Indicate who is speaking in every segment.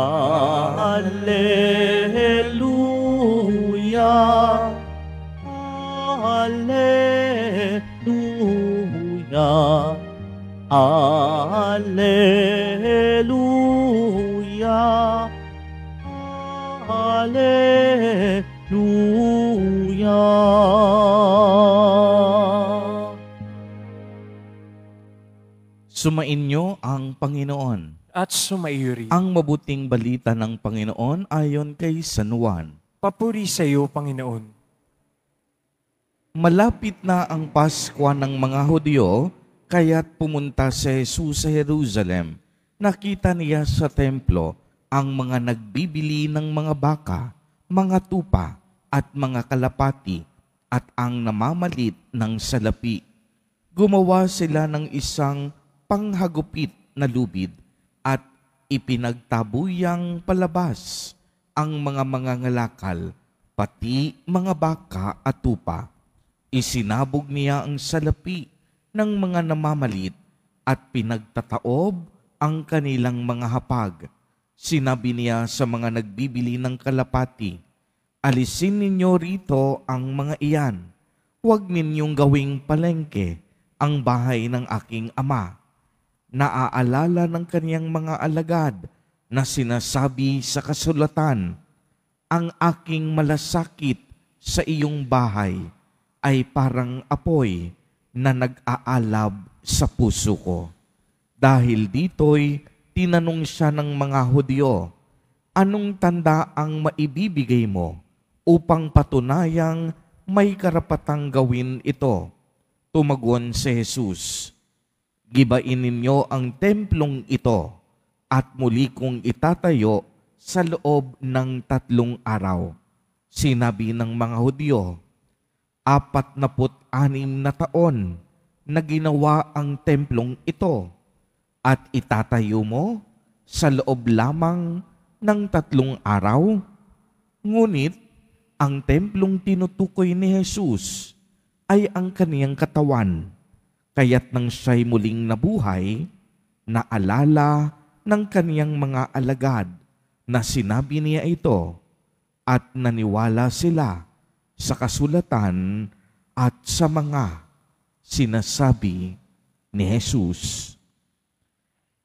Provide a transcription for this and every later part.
Speaker 1: Alleluia, Alleluia, Alleluia, Alleluia. Sumainyo ang Panginoon at sumairi. Ang mabuting balita ng Panginoon ayon kay San Juan. Papuri sa iyo, Panginoon. Malapit na ang Pasko ng mga Hudyo, kaya't pumunta si Jesus sa Jerusalem. Nakita niya sa templo ang mga nagbibili ng mga baka, mga tupa, at mga kalapati, at ang namamalit ng salapi. Gumawa sila ng isang panghagupit na lubid ipinagtabuyang palabas ang mga mangangalakal, pati mga baka at tupa. Isinabog niya ang salapi ng mga namamalit at pinagtataob ang kanilang mga hapag. Sinabi niya sa mga nagbibili ng kalapati, Alisin ninyo rito ang mga iyan. Huwag ninyong gawing palengke ang bahay ng aking ama naaalala ng kaniyang mga alagad na sinasabi sa kasulatan, ang aking malasakit sa iyong bahay ay parang apoy na nag-aalab sa puso ko. Dahil dito'y tinanong siya ng mga Hudyo, anong tanda ang maibibigay mo upang patunayang may karapatang gawin ito? Tumagon si Jesus, gibain ninyo ang templong ito at muli kong itatayo sa loob ng tatlong araw. Sinabi ng mga Hudyo, apat na anim na taon na ginawa ang templong ito at itatayo mo sa loob lamang ng tatlong araw. Ngunit ang templong tinutukoy ni Jesus ay ang kaniyang katawan Kaya't nang siya'y muling nabuhay, naalala ng kaniyang mga alagad na sinabi niya ito at naniwala sila sa kasulatan at sa mga sinasabi ni Jesus.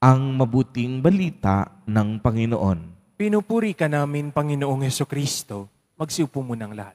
Speaker 1: Ang mabuting balita ng Panginoon. Pinupuri ka namin, Panginoong Heso Kristo. Magsiupo mo ng lahat.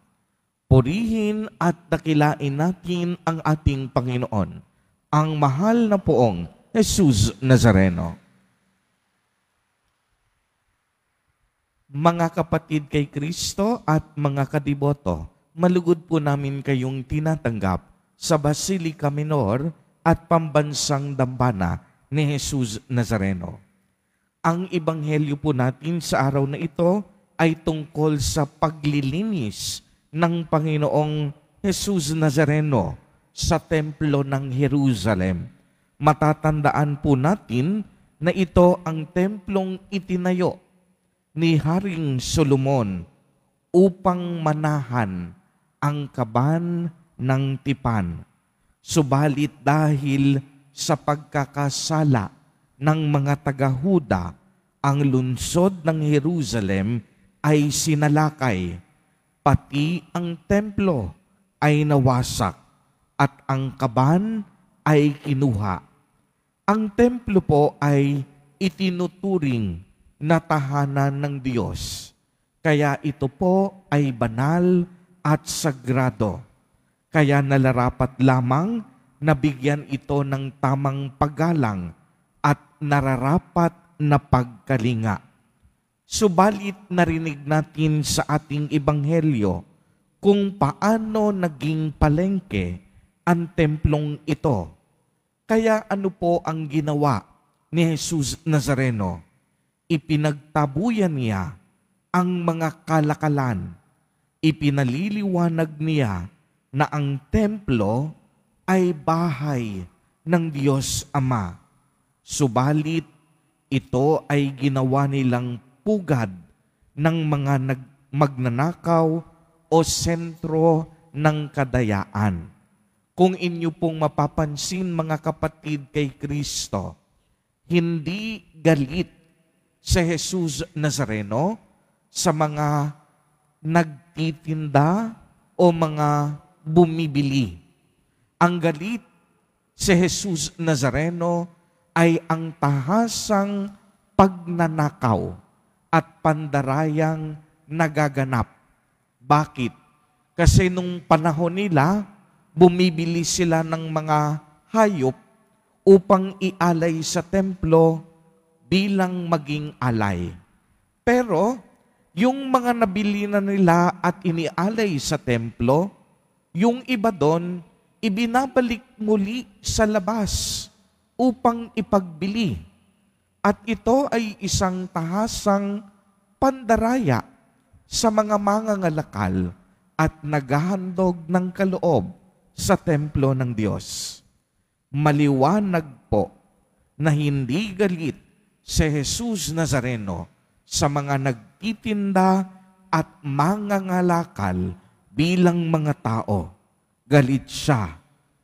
Speaker 1: Purihin at dakilain natin ang ating Panginoon, ang mahal na poong Jesus Nazareno. Mga kapatid kay Kristo at mga kadiboto, malugod po namin kayong tinatanggap sa Basilica Minor at Pambansang Dambana ni Jesus Nazareno. Ang ebanghelyo po natin sa araw na ito ay tungkol sa paglilinis ng Panginoong Jesus Nazareno sa templo ng Jerusalem. Matatandaan po natin na ito ang templong itinayo ni Haring Solomon upang manahan ang kaban ng tipan. Subalit dahil sa pagkakasala ng mga taga-Huda, ang lungsod ng Jerusalem ay sinalakay pati ang templo ay nawasak at ang kaban ay kinuha. Ang templo po ay itinuturing na tahanan ng Diyos. Kaya ito po ay banal at sagrado. Kaya nalarapat lamang na bigyan ito ng tamang paggalang at nararapat na pagkalinga. Subalit narinig natin sa ating ebanghelyo kung paano naging palengke ang templong ito. Kaya ano po ang ginawa ni Jesus Nazareno? Ipinagtabuyan niya ang mga kalakalan. Ipinaliliwanag niya na ang templo ay bahay ng Diyos Ama. Subalit, ito ay ginawa nilang pugad ng mga nag, magnanakaw o sentro ng kadayaan. Kung inyo pong mapapansin mga kapatid kay Kristo, hindi galit si Jesus Nazareno sa mga nagtitinda o mga bumibili. Ang galit si Jesus Nazareno ay ang tahasang pagnanakaw at pandarayang nagaganap. Bakit? Kasi nung panahon nila, bumibili sila ng mga hayop upang ialay sa templo bilang maging alay. Pero, yung mga nabili na nila at inialay sa templo, yung iba doon, ibinabalik muli sa labas upang ipagbili at ito ay isang tahasang pandaraya sa mga mangangalakal at naghahandog ng kaloob sa templo ng Diyos. Maliwanag po na hindi galit si Jesus Nazareno sa mga nagtitinda at mangangalakal bilang mga tao. Galit siya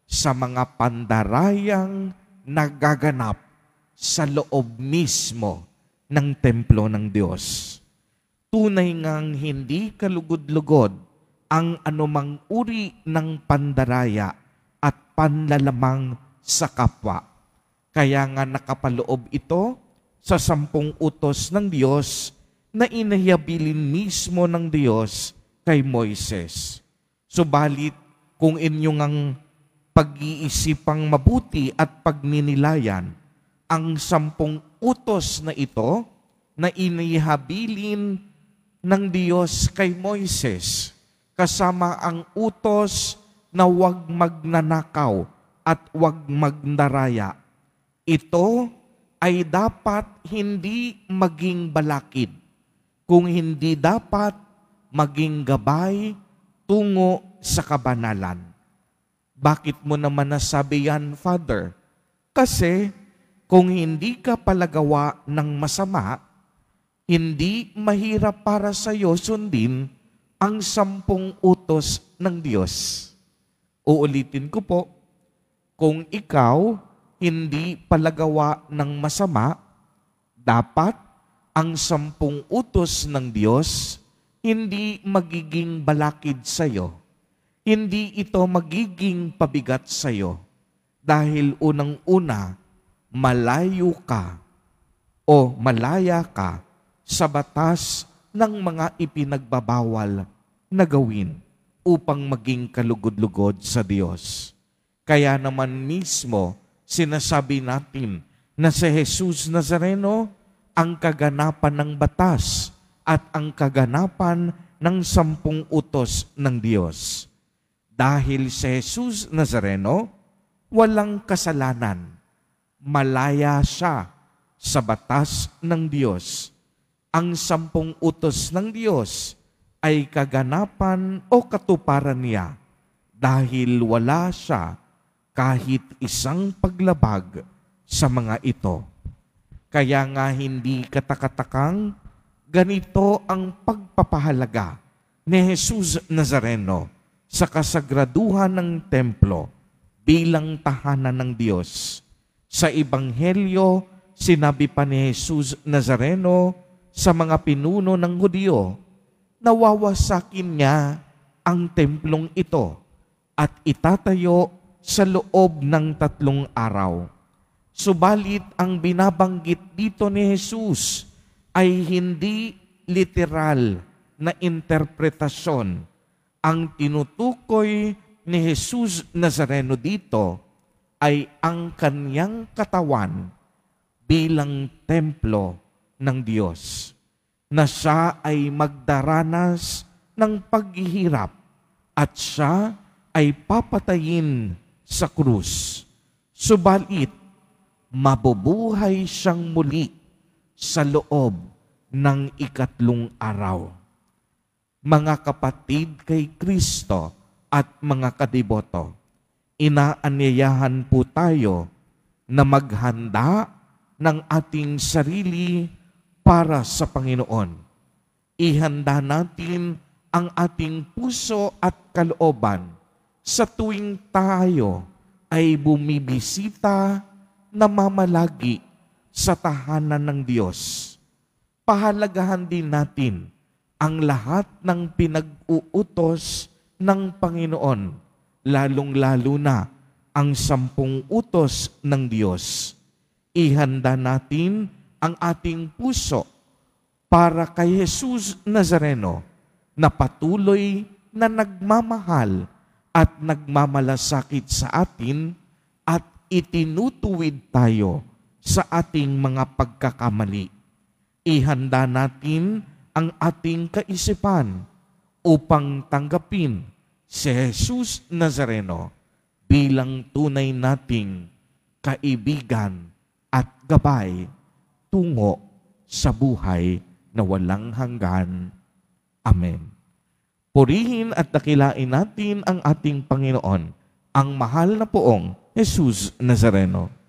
Speaker 1: sa mga pandarayang nagaganap sa loob mismo ng templo ng Diyos. Tunay ngang hindi kalugod-lugod ang anumang uri ng pandaraya at panlalamang sa kapwa. Kaya nga nakapaloob ito sa sampung utos ng Diyos na inahiyabilin mismo ng Diyos kay Moises. Subalit, kung inyong ang pag-iisipang mabuti at pagninilayan, ang sampung utos na ito na inihabilin ng Diyos kay Moises kasama ang utos na huwag magnanakaw at huwag magnaraya. Ito ay dapat hindi maging balakid, kung hindi dapat maging gabay tungo sa kabanalan. Bakit mo naman nasabi yan, Father? Kasi kung hindi ka palagawa ng masama, hindi mahirap para sa iyo sundin ang sampung utos ng Diyos. Uulitin ko po, kung ikaw hindi palagawa ng masama, dapat ang sampung utos ng Diyos hindi magiging balakid sa iyo. Hindi ito magiging pabigat sa iyo. Dahil unang-una, malayo ka o malaya ka sa batas ng mga ipinagbabawal na gawin upang maging kalugod-lugod sa Diyos. Kaya naman mismo sinasabi natin na si Jesus Nazareno ang kaganapan ng batas at ang kaganapan ng sampung utos ng Diyos. Dahil si Jesus Nazareno, walang kasalanan malaya siya sa batas ng Diyos. Ang sampung utos ng Diyos ay kaganapan o katuparan niya dahil wala siya kahit isang paglabag sa mga ito. Kaya nga hindi katakatakang ganito ang pagpapahalaga ni Jesus Nazareno sa kasagraduhan ng templo bilang tahanan ng Diyos sa Ebanghelyo, sinabi pa ni Jesus Nazareno sa mga pinuno ng Hudyo, nawawasakin niya ang templong ito at itatayo sa loob ng tatlong araw. Subalit ang binabanggit dito ni Jesus ay hindi literal na interpretasyon. Ang tinutukoy ni Jesus Nazareno dito ay ang kanyang katawan bilang templo ng Diyos na siya ay magdaranas ng paghihirap at siya ay papatayin sa krus. Subalit, mabubuhay siyang muli sa loob ng ikatlong araw. Mga kapatid kay Kristo at mga kadiboto, inaanyayahan po tayo na maghanda ng ating sarili para sa Panginoon. Ihanda natin ang ating puso at kalooban sa tuwing tayo ay bumibisita na mamalagi sa tahanan ng Diyos. Pahalagahan din natin ang lahat ng pinag-uutos ng Panginoon lalong-lalo na ang sampung utos ng Diyos. Ihanda natin ang ating puso para kay Jesus Nazareno na patuloy na nagmamahal at nagmamalasakit sa atin at itinutuwid tayo sa ating mga pagkakamali. Ihanda natin ang ating kaisipan upang tanggapin si Jesus Nazareno bilang tunay nating kaibigan at gabay tungo sa buhay na walang hanggan. Amen. Purihin at dakilain natin ang ating Panginoon, ang mahal na poong Jesus Nazareno.